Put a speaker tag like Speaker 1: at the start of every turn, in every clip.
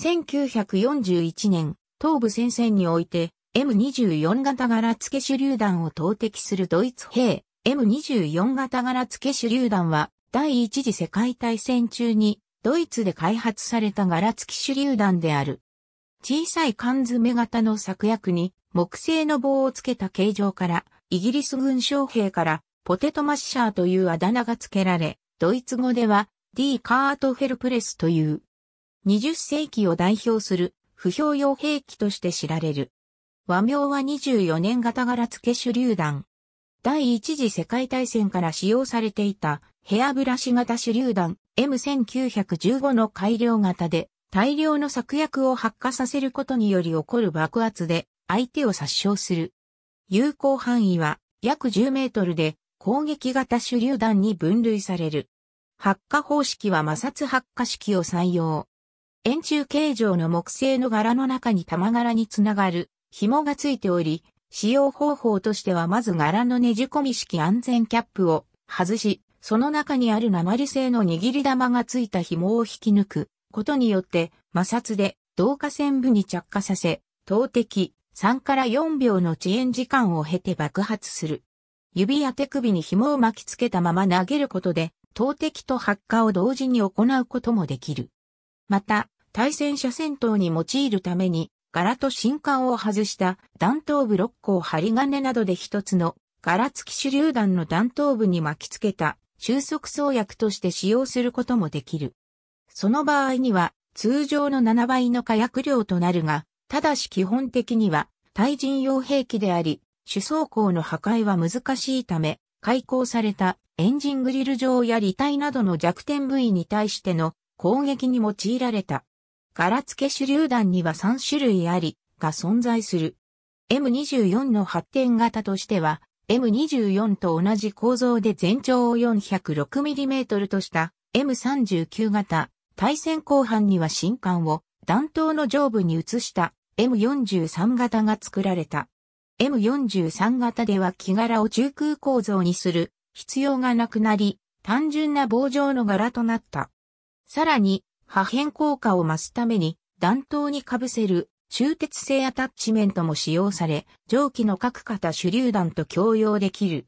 Speaker 1: 1941年、東部戦線において、M24 型柄付け手榴弾を投擲するドイツ兵、M24 型柄付け手榴弾は、第一次世界大戦中に、ドイツで開発された柄付き手榴弾である。小さい缶詰型の作薬に、木製の棒をつけた形状から、イギリス軍将兵から、ポテトマッシャーというあだ名が付けられ、ドイツ語では、D カートフェルプレスという。20世紀を代表する不評用兵器として知られる。和名は24年型柄付け手榴弾。第一次世界大戦から使用されていたヘアブラシ型手榴弾 M1915 の改良型で大量の作薬を発火させることにより起こる爆発で相手を殺傷する。有効範囲は約10メートルで攻撃型手榴弾に分類される。発火方式は摩擦発火式を採用。円柱形状の木製の柄の中に玉柄につながる紐がついており、使用方法としてはまず柄のねじ込み式安全キャップを外し、その中にある鉛製の握り玉がついた紐を引き抜くことによって摩擦で導火線部に着火させ、投擲3から4秒の遅延時間を経て爆発する。指や手首に紐を巻きつけたまま投げることで、投擲と発火を同時に行うこともできる。また、対戦車戦闘に用いるために、柄と新管を外した弾頭部六甲を針金などで一つの柄付き手榴弾の弾頭部に巻き付けた収束装薬として使用することもできる。その場合には通常の7倍の火薬量となるが、ただし基本的には対人用兵器であり、主装甲の破壊は難しいため、開口されたエンジングリル上や履体などの弱点部位に対しての攻撃に用いられた。柄付け手榴弾には3種類あり、が存在する。M24 の発展型としては、M24 と同じ構造で全長を 406mm とした M39 型、対戦後半には新艦を弾頭の上部に移した M43 型が作られた。M43 型では木柄を中空構造にする必要がなくなり、単純な棒状の柄となった。さらに、破片効果を増すために、弾頭に被せる中鉄製アタッチメントも使用され、蒸気の各型手榴弾と共用できる。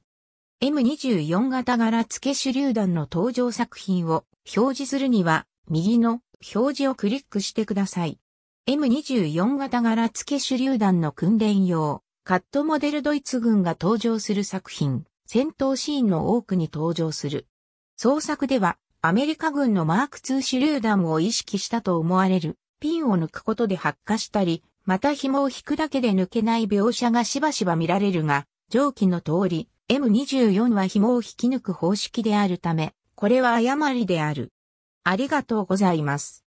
Speaker 1: M24 型柄付け手榴弾の登場作品を表示するには、右の表示をクリックしてください。M24 型柄付け手榴弾の訓練用、カットモデルドイツ軍が登場する作品、戦闘シーンの多くに登場する。創作では、アメリカ軍のマーク2手榴弾を意識したと思われる、ピンを抜くことで発火したり、また紐を引くだけで抜けない描写がしばしば見られるが、上記の通り、M24 は紐を引き抜く方式であるため、これは誤りである。ありがとうございます。